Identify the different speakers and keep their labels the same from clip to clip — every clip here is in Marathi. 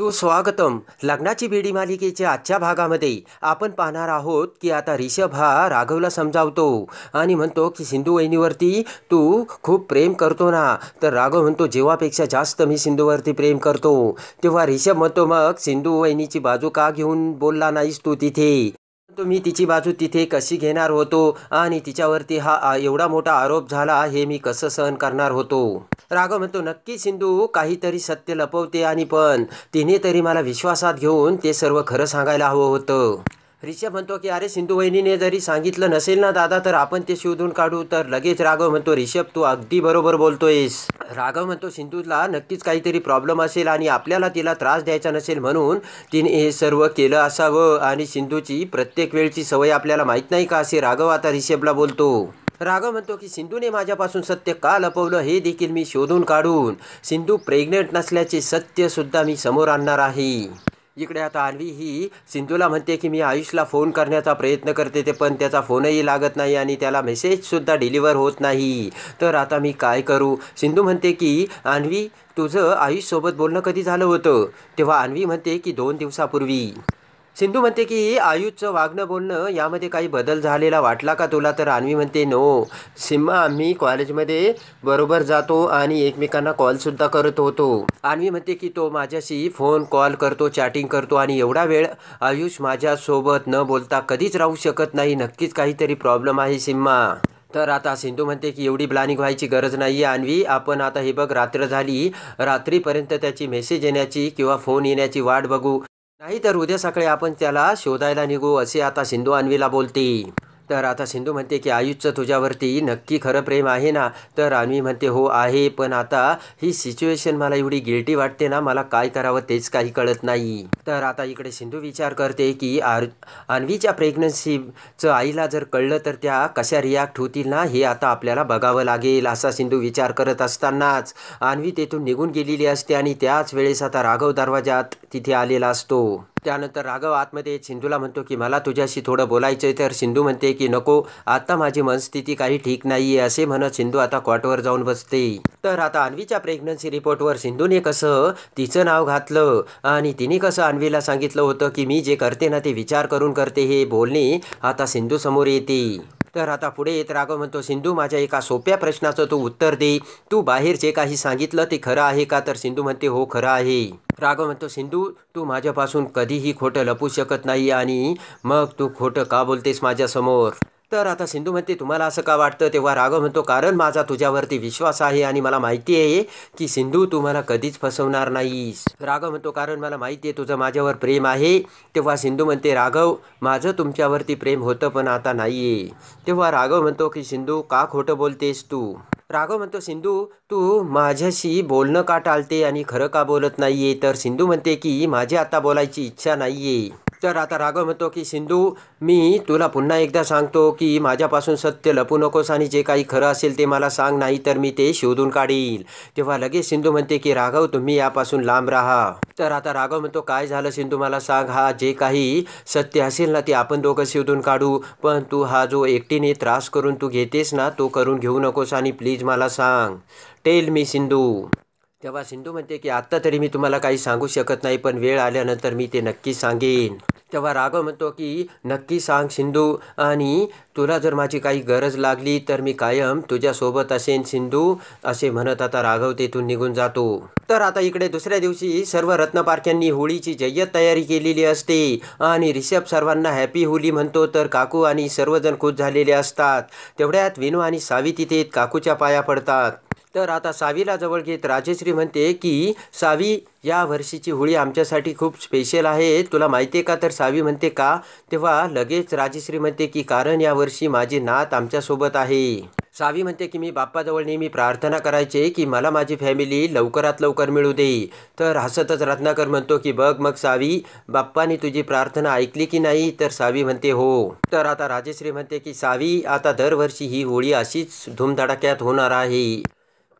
Speaker 1: सुस्वागतम लग्नाची बीडी मालिकेच्या आजच्या भागामध्ये आपण पाहणार आहोत की आता रिषभ हा राघवला समजावतो आणि म्हणतो की सिंधू वहिनीवरती तू खूप प्रेम करतो ना तर राघव म्हणतो जेव्हापेक्षा जास्त मी सिंधूवरती प्रेम करतो तेव्हा रिषभ म्हणतो मग सिंधू वहिनीची बाजू का घेऊन बोलला नाहीस तू तिथे मी तिची बाजू तिथे कशी घेणार होतो आणि तिच्यावरती हा एवढा मोठा आरोप झाला हे मी कसं सहन करणार होतो राघव म्हणतो नक्की सिंधू काहीतरी सत्य लपवते आणि पण तिने तरी मला विश्वासात घेऊन ते सर्व खरं सांगायला हवं होतं रिषभ म्हणतो की अरे सिंधू वहिनीने जरी सांगितलं नसेल ना दादा तर आपण ते शोधून काढू तर लगेच राघव म्हणतो रिषभ तू अगदी बरोबर बोलतोयस राघव म्हणतो सिंधूला नक्कीच काहीतरी प्रॉब्लेम असेल आणि आपल्याला तिला त्रास द्यायचा नसेल म्हणून तिने हे सर्व केलं असावं आणि सिंधूची प्रत्येक वेळची सवय आपल्याला माहीत नाही का असे राघव आता रिषभला बोलतो राघव म्हणतो की सिंधूने माझ्यापासून सत्य का लपवलं हे देखील मी शोधून काढून सिंधू प्रेग्नेंट नसल्याचे सत्यसुद्धा मी समोर आणणार आहे इकडे आता अन्वी ही सिंधूला म्हणते की मी आयुषला फोन करण्याचा प्रयत्न करते ते पण त्याचा फोनही लागत नाही आणि त्याला मेसेजसुद्धा डिलिव्हर होत नाही तर आता मी काय करू सिंधू म्हणते की आण्वी तुझं आयुषसोबत बोलणं कधी झालं होतं तेव्हा आणवी म्हणते की दोन दिवसापूर्वी सिंधू म्हणते की आयुषचं वागणं बोलणं यामध्ये काही बदल झालेला वाटला का तुला तर आणवी म्हणते नो सिम्मा आम्ही कॉलेजमध्ये बरोबर जातो आणि एकमेकांना कॉलसुद्धा करत होतो आणवी म्हणते की तो माझ्याशी फोन कॉल करतो चॅटिंग करतो आणि एवढा वेळ आयुष माझ्यासोबत न बोलता कधीच राहू शकत नाही नक्कीच काहीतरी प्रॉब्लेम आहे सिम्मा तर आता सिंधू म्हणते की एवढी प्लॅनिंग व्हायची गरज नाही आहे आणवी आपण आता हे बघ रात्र झाली रात्रीपर्यंत त्याची मेसेज येण्याची किंवा फोन येण्याची वाट बघू नाही तर उद्या सकाळी आपण त्याला शोधायला निघू असे आता सिंधू अन्वीला बोलते तर आता सिंधू म्हणते की आयुषचं तुझ्यावरती नक्की खरं प्रेम आहे ना तर आणवी म्हणते हो आहे पण आता ही सिच्युएशन मला एवढी गिल्टी वाटते ना मला काय करावं तेच काही कळत नाही तर आता इकडे सिंधू विचार करते की आर आणवीच्या प्रेग्नन्सीचं आईला जर कळलं तर त्या कशा रिॲक्ट होतील ना हे आता आपल्याला बघावं लागेल असा सिंधू विचार करत असतानाच आणवी तेथून निघून गेलेली असते आणि त्याच वेळेस आता राघव दरवाजात तिथे आलेला असतो त्यानंतर राघव आतमध्ये सिंधूला म्हणतो की मला तुझ्याशी थोडं बोलायचं तर सिंधू म्हणते की नको आता माझी मनस्थिती काही ठीक नाही आहे असे म्हणत सिंधू आता कॉटवर जाऊन बसते तर आता अन्वीच्या प्रेग्नन्सी रिपोर्टवर सिंधूने कसं तिचं नाव घातलं आणि तिने कसं अन्वीला सांगितलं होतं की मी जे करते ना ते विचार करून करते हे बोलणे आता सिंधू समोर येते तर आता पुढे येत राघव म्हणतो सिंधू माझ्या एका सोप्या प्रश्नाचं तू उत्तर दे तू बाहेर जे काही सांगितलं ते खरं आहे का तर सिंधू म्हणते हो खरं आहे राघव म्हणतो सिंधू तू माझ्यापासून कधीही खोटं लपू शकत नाही आणि मग तू खोटं का बोलतेस माझ्यासमोर तर आता सिंधू म्हणते तुम्हाला असं का वाटतं तेव्हा राघव म्हणतो कारण माझा तुझ्यावरती विश्वास आहे आणि मला माहिती आहे की सिंधू तुम्हाला कधीच फसवणार नाहीस राघव म्हणतो कारण मला माहिती आहे तुझं माझ्यावर प्रेम आहे तेव्हा सिंधू म्हणते राघव माझं तुमच्यावरती प्रेम होतं पण आता नाही आहे तेव्हा राघव म्हणतो की सिंधू का खोटं बोलतेस तू राघव म्हणतो सिंधू तू माझ्याशी बोलणं का टाळते आणि खरं का बोलत नाही आहे तर सिंधू म्हणते की माझी आता बोलायची इच्छा नाही आहे तर आता राघव म्हणतो की सिंधू मी तुला पुन्हा एकदा सांगतो की माझ्यापासून सत्य लपू नकोस आणि जे काही खरं असेल ते मला सांग नाही तर मी ते शोधून काढील तेव्हा लगेच सिंधू म्हणते की राघव तुम्ही यापासून लांब राहा तर आता राघव म्हणतो काय झालं सिंधू मला सांग हा जे काही सत्य असेल ना ते आपण दोघं शोधून काढू पण तू हा जो एकटीने त्रास करून तू घेतेस ना तो करून घेऊ नकोस आणि प्लीज मला सांग टेल मी सिंधू तेव्हा सिंधू म्हणते की आत्ता तरी मी तुम्हाला काही सांगू शकत नाही पण वेळ आल्यानंतर मी ते नक्की सांगेन तेव्हा राघव म्हणतो की नक्की सांग सिंधू आणि तुला जर माझी काही गरज लागली तर मी कायम तुझ्यासोबत असेन सिंधू असे म्हणत आता राघव तेथून निघून जातो तर आता इकडे दुसऱ्या दिवशी सर्व रत्नपारख्यांनी होळीची जय्यत तयारी केलेली असते आणि रिषभ सर्वांना हॅपी होली म्हणतो तर काकू आणि सर्वजण खुश झालेले असतात तेवढ्यात विनू आणि सावी तिथे काकूच्या पाया पडतात तर आता सावीला जवळ घेत राजेश्री म्हणते की सावी या वर्षीची होळी आमच्यासाठी खूप स्पेशल आहे तुला माहिती आहे का तर सावी म्हणते का तेव्हा लगेच राजेश्री म्हणते की कारण यावर्षी माझी नात आमच्यासोबत आहे सावी म्हणते की मी बाप्पाजवळ नेहमी प्रार्थना करायचे की मला माझी फॅमिली लवकरात लवकर मिळू दे तर हसतच रत्नाकर म्हणतो की बघ मग सावी बाप्पाने तुझी प्रार्थना ऐकली की नाही तर सावी म्हणते हो तर आता राजेश्री म्हणते की सावी आता दरवर्षी ही होळी अशीच धूमधडाक्यात होणार आहे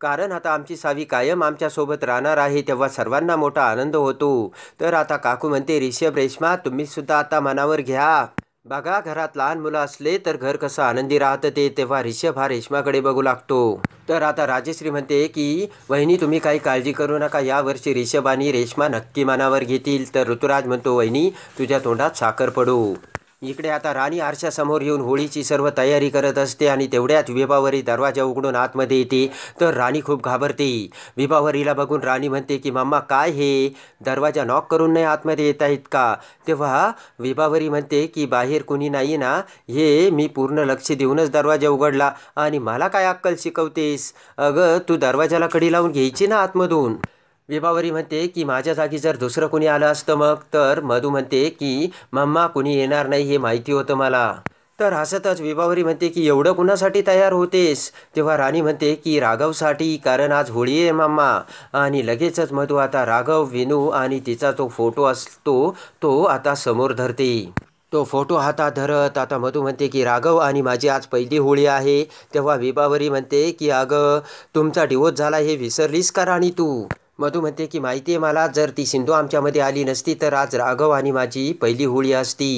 Speaker 1: कारण आता आमची सावी कायम आमच्यासोबत राहणार आहे तेव्हा सर्वांना मोठा आनंद होतो तर आता काकू म्हणते रिषभ रेश्मा तुम्हीसुद्धा आता मनावर घ्या बघा घरात लहान मुलं असले तर घर कसं आनंदी राहतं ते तेव्हा रिषभ हा रेश्माकडे बघू लागतो तर आता राजश्री म्हणते की वहिनी तुम्ही काही काळजी करू नका यावर्षी रिषभ आणि रेश्मा नक्की मनावर घेतील तर ऋतुराज म्हणतो वहिनी तुझ्या तोंडात साखर पडू इकडे आता राणी आरशासमोर येऊन होळीची सर्व तयारी करत असते आणि तेवढ्यात विभावरी दरवाजा उघडून आतमध्ये येते तर राणी खूप घाबरते विभावरीला बघून राणी म्हणते की मम्मा काय हे दरवाजा नॉक करून नाही आतमध्ये येत आहेत का तेव्हा विभावरी म्हणते की बाहेर कुणी नाही ना हे मी पूर्ण लक्ष देऊनच दरवाजा उघडला आणि मला काय अक्कल शिकवतेस अगं तू दरवाजाला कडी लावून घ्यायची ना आतमधून विभावरी म्हणते की माझ्या जागी जर दुसरं कोणी आलं असतं मग तर मधू म्हणते की मम्मा कुणी येणार नाही हे माहिती होतं मला तर हसतच विभावरी म्हणते की एवढं कुणासाठी तयार होतेस तेव्हा राणी म्हणते की राघवसाठी कारण आज होळी आहे मम्मा आणि लगेचच मधू आता राघव विनू आणि तिचा तो फोटो असतो तो आता समोर धरते तो फोटो हातात धरत आता मधू म्हणते की राघव आणि माझी आज पहिली होळी आहे तेव्हा विभावरी म्हणते की अगं तुमचा डिवोर्स झाला हे विसरलीस का राणी तू मधू म्हणते की माहिती आहे मला जर ती सिंधू आमच्यामध्ये आली नसती तर आज राघव आणि माझी पहिली होळी असती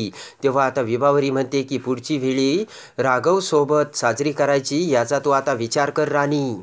Speaker 1: तेव्हा आता विभावरी म्हणते की पुढची वेळी राघवसोबत साजरी करायची याचा तू आता विचार कर राणी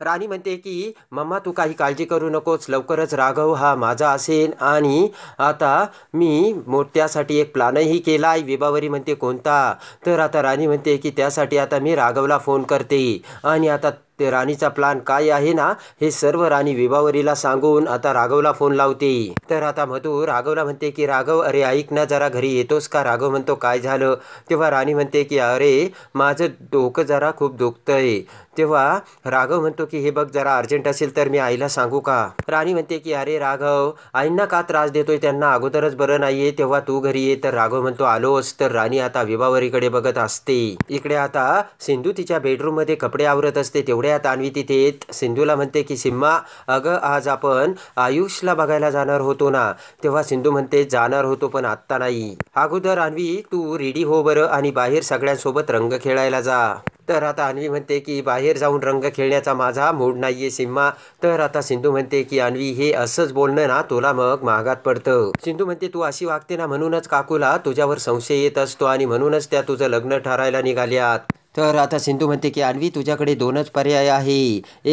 Speaker 1: राणी म्हणते की मम्मा तू काही काळजी करू नकोस लवकरच राघव हा माझा असेल आणि आता मी मोठ्यासाठी एक प्लॅनही केला आहे विभावरी म्हणते कोणता तर आता राणी म्हणते की त्यासाठी आता मी राघवला फोन करते आणि आता ते राणीचा प्लान काय आहे ना हे सर्व राणी विभावरीला सांगून आता राघवला फोन लावते तर आता मधू राघवला म्हणते की राघव अरे ऐक ना जरा घरी येतोस का राघव म्हणतो काय झालं तेव्हा राणी म्हणते की अरे माझं डोकं जरा खूप दुखतंय तेव्हा राघव म्हणतो की हे बघ जरा अर्जंट असेल तर मी आईला सांगू का राणी म्हणते की अरे राघव आईंना का त्रास देतोय त्यांना अगोदरच बरं नाहीये तेव्हा तू घरी ये तर राघव म्हणतो आलोस तर राणी आता विभावरीकडे बघत असते इकडे आता सिंधू तिच्या बेडरूम मध्ये कपडे आवरत असते तेवढ्यात आणवी तिथे सिंधूला म्हणते की सिम्मा अग आज आपण आयुषला बघायला जाणार होतो ना तेव्हा सिंधू म्हणते जाणार होतो पण आत्ता नाही अगोदर आणवी तू रेडी हो बरं आणि बाहेर सगळ्यांसोबत रंग खेळायला जा तर आता अन्वी म्हणते की बाहेर जाऊन रंग खेळण्याचा माझा मूड नाही आहे सिम्मा तर आता सिंधू म्हणते की अन्वी हे असंच बोलणं ना तुला मग महागात पडतं सिंधू म्हणते तू अशी वागते ना म्हणूनच काकूला तुझ्यावर संशय येत असतो आणि म्हणूनच त्या तुझं लग्न ठरायला निघाल्यात तर आता सिंधू म्हणते की अन्वी तुझ्याकडे दोनच पर्याय आहे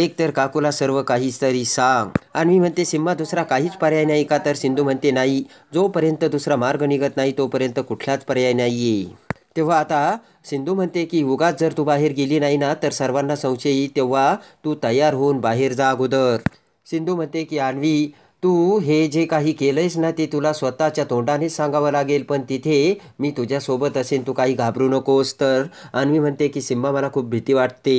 Speaker 1: एक तर काकूला सर्व काहीच तरी सांग अन्वी म्हणते सिम्मा दुसरा काहीच पर्याय नाही का तर सिंधू म्हणते नाही जोपर्यंत दुसरा मार्ग निघत नाही तोपर्यंत कुठलाच पर्याय नाही तेव्हा आता सिंधू म्हणते की उगाच जर तू बाहेर गेली नाही ना तर सर्वांना संशय येईल तेव्हा तू तयार होऊन बाहेर जा अगोदर सिंधू म्हणते की आणवी तू हे जे काही केलंयस ना ते तुला स्वतःच्या तोंडानेच सांगावं लागेल पण तिथे मी तुझ्यासोबत असेन तू काही घाबरू नकोस तर आणवी म्हणते की सिम्मा मला खूप भीती वाटते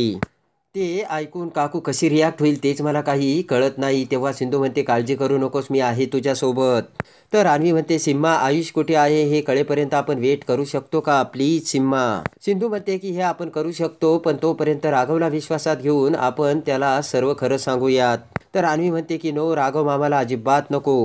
Speaker 1: ते ऐकून काकू कशी रिॲक्ट होईल तेच मला काही कळत नाही तेव्हा सिंधू म्हणते काळजी करू नकोस मी आहे तुझ्यासोबत तर आणवी म्हणते सिम्मा आयुष कुठे आहे हे कळेपर्यंत आपण वेट करू शकतो का प्लीज सिम्मा सिंधू म्हणते की हे आपण करू शकतो पण तोपर्यंत राघवला विश्वासात घेऊन आपण त्याला सर्व खरं सांगूयात तर आणवी म्हणते की नो राघव मामाला अजिबात नको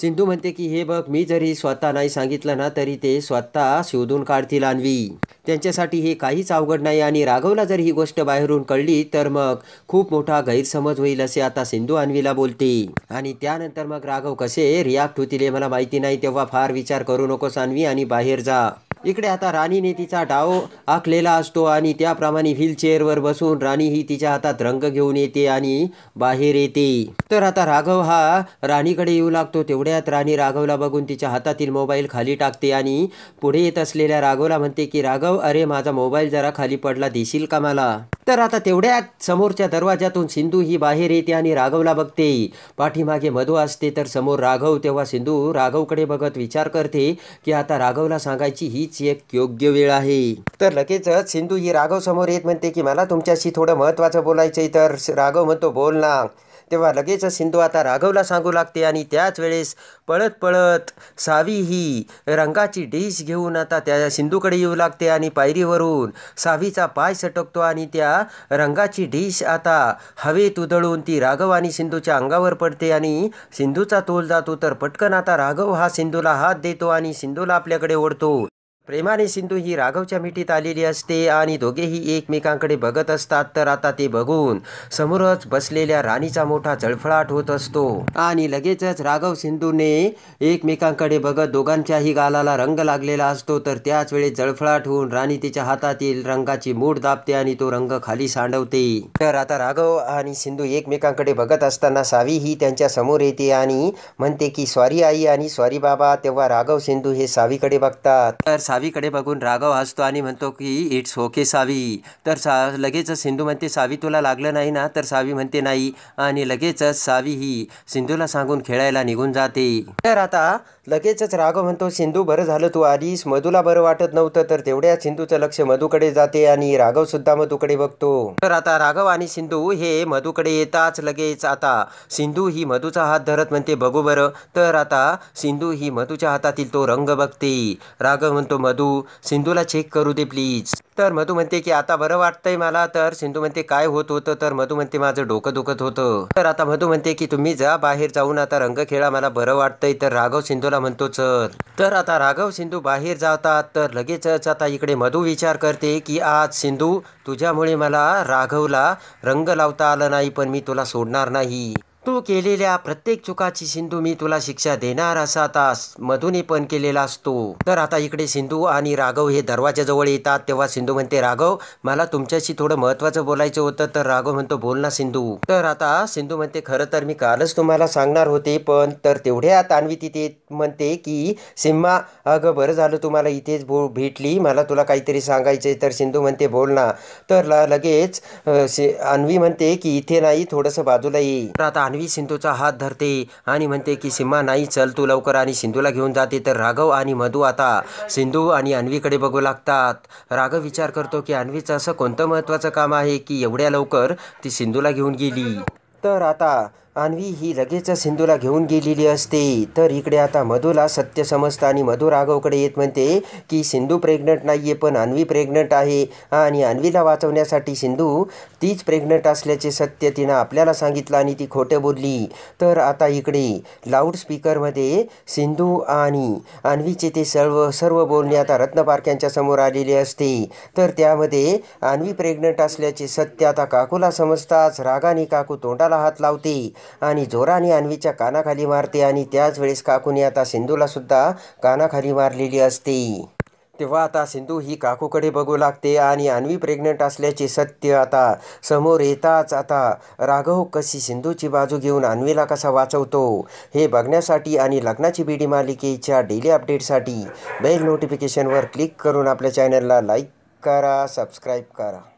Speaker 1: सिंधू म्हणते की हे बघ मी जरी स्वतः नाही सांगितलं ना तरी ते स्वतः शोधून काढतील आणवी त्यांच्यासाठी हे काहीच अवघड नाही आणि राघवला जर ही गोष्ट बाहेरून कळली तर मग खूप मोठा गैरसमज होईल असे आता सिंधू आणवीला बोलते आणि त्यानंतर मग राघव कसे रिॲक्ट होतील हे मला माहिती नाही तेव्हा फार विचार करू नकोस आणवी आणि बाहेर जा इकडे आता राणीने तिचा डाव आखलेला असतो आणि त्याप्रमाणे व्हीलचेअरवर बसून राणी ही तिच्या हातात रंग घेऊन येते आणि बाहेर येते तर आता राघव हा राणीकडे येऊ लागतो तेवढ्यात राणी राघवला बघून तिच्या हातातील मोबाईल खाली टाकते आणि पुढे येत असलेल्या राघवला म्हणते की राघव अरे माझा मोबाईल जरा खाली पडला देशील का मला तर आता तेवढ्यात समोरच्या दरवाजातून सिंधू ही बाहेर येते आणि राघवला बघते पाठीमागे मधू असते तर समोर राघव तेव्हा सिंधू राघवकडे बघत विचार करते की आता राघवला सांगायची हीच ची एक योग्य वेळ आहे तर लगेचच सिंधू ही राघव समोर येत म्हणते की मला तुमच्याशी थोडं महत्त्वाचं बोलायचंय तर राघव म्हणतो बोल ना तेव्हा लगेचच सिंधू आता राघवला सांगू लागते आणि त्याच वेळेस पळत पळत सावी ही रंगाची डिश घेऊन आता त्या सिंधूकडे येऊ लागते आणि पायरीवरून सावीचा पाय सटकतो आणि त्या रंगाची डिश आता हवेत उधळून ती राघव आणि सिंधूच्या अंगावर पडते आणि सिंधूचा तोल जातो तर पटकन आता राघव हा सिंधूला हात देतो आणि सिंधूला आपल्याकडे ओढतो प्रेमाने सिंधू ही राघवच्या मिठीत आलेली असते आणि दोघेही एकमेकांकडे बघत असतात तर आता ते बघून समोरच बसलेल्या राणीचा मोठा जळफळाट होत असतो आणि लगेचच राघव सिंधूने एकमेकांकडे बघत दोघांच्याही गालाला रंग लागलेला असतो तर त्याच वेळेस जळफळाट होऊन राणी तिच्या हातातील रंगाची मूठ दाबते आणि तो रंग खाली सांडवते तर आता राघव आणि सिंधू एकमेकांकडे बघत असताना सावी ही त्यांच्या समोर येते आणि म्हणते की स्वारी आई आणि स्वारी बाबा तेव्हा राघव सिंधू हे सावीकडे बघतात तर सावीकडे बघून राघव हसतो आणि म्हणतो की इट्स ओके सावी तर सा लगेच सिंधू म्हणते सावी तुला लागलं नाही ना तर सावी म्हणते नाही आणि लगेचच सावी ही सिंधूला सांगून खेळायला निघून जाते तर आता लगेचच राघव म्हणतो सिंधू बरं झालं तू आधीस मधूला बरं वाटत नव्हतं तर तेवढ्या सिंधूचं लक्ष मधूकडे जाते आणि राघव सुद्धा मधूकडे बघतो तर आता राघव आणि सिंधू हे मधूकडे येताच लगेच आता सिंधू ही मधूचा हात धरत म्हणते बघू बरं तर आता सिंधू ही मधूच्या हातातील तो रंग बघते राघव म्हणतो मधू सिंधूला चेक करू दे प्लीज तर मधू म्हणते की आता बरं वाटतंय मला तर सिंधू म्हणते काय होत होतं तर मधू म्हणते माझं डोकं दुखत होतं तर आता मधू म्हणते की तुम्ही जा बाहेर जाऊन आता रंग खेळा मला बरं वाटतंय तर राघव सिंधूला मला म्हणतो चल तर आता राघव सिंधू बाहेर जातात तर लगेचच आता इकडे मधू विचार करते की आज सिंधू तुझ्यामुळे मला राघवला रंग लावता आला नाही पण मी तुला सोडणार नाही तू केलेल्या प्रत्येक चुकाची सिंधू मी तुला शिक्षा देणार असा तास मधुने पण केलेला असतो तर आता इकडे सिंधू आणि राघव हे दरवाजाजवळ येतात तेव्हा सिंधू म्हणते राघव मला तुमच्याशी थोडं महत्वाचं बोलायचं होतं तर राघव म्हणतो बोल ना सिंधू तर आता सिंधू म्हणते खरं तर मी कालच तुम्हाला सांगणार होते पण तर तेवढ्या तान्वी तिथे म्हणते की सिम्मा अगं बरं झालं तुम्हाला इथेच भेटली मला तुला काहीतरी सांगायचंय तर सिंधू म्हणते बोल ना तर लगेच अन्वी म्हणते की इथे नाही थोडंसं बाजूला ये तर आता मानवी सिंधूचा हात धरते आणि म्हणते की सीमा नाही चल तू लवकर आणि सिंधूला घेऊन जाते तर राघव आणि मधू आता सिंधू आणि अन्वीकडे बघू लागतात राघव विचार करतो की अन्वीचं असं कोणतं महत्त्वाचं काम आहे की एवढ्या लवकर ती सिंधूला घेऊन गेली तर आता आणवी ही लगेचच सिंधूला घेऊन गेलेली असते तर इकडे आता मधूला सत्य समजतं आणि मधू राघवकडे येत म्हणते की सिंधू प्रेग्नंट नाही आहे पण आणवी प्रेग्नंट आहे आणि अन्वीला वाचवण्यासाठी सिंधू तीच प्रेग्नंट असल्याचे सत्य तिनं आपल्याला सांगितलं आणि ती खोटं बोलली तर आता इकडे लाऊडस्पीकरमध्ये सिंधू आणि आणवीचे ते सर्व सर्व बोलणे आता रत्नपारख्यांच्या समोर आलेले असते तर त्यामध्ये अन्वी प्रेग्नंट असल्याचे सत्य आता काकूला समजताच रागाने काकू तोंडाला हात लावते आणि जोराने अन्वीच्या कानाखाली मारते आणि त्याच वेळेस काकूने आता सिंधूला सुद्धा कानाखाली मारलेली असते तेव्हा आता सिंधू ही काकूकडे बघू लागते आणि अन्वी प्रेग्नंट असल्याचे सत्य आता समोर येताच आता राघव कशी सिंधूची बाजू घेऊन अन्वीला कसा वाचवतो हे बघण्यासाठी आणि लग्नाची बीडी मालिकेच्या डेली अपडेटसाठी बेल नोटिफिकेशनवर क्लिक करून आपल्या चॅनलला लाईक करा सबस्क्राईब करा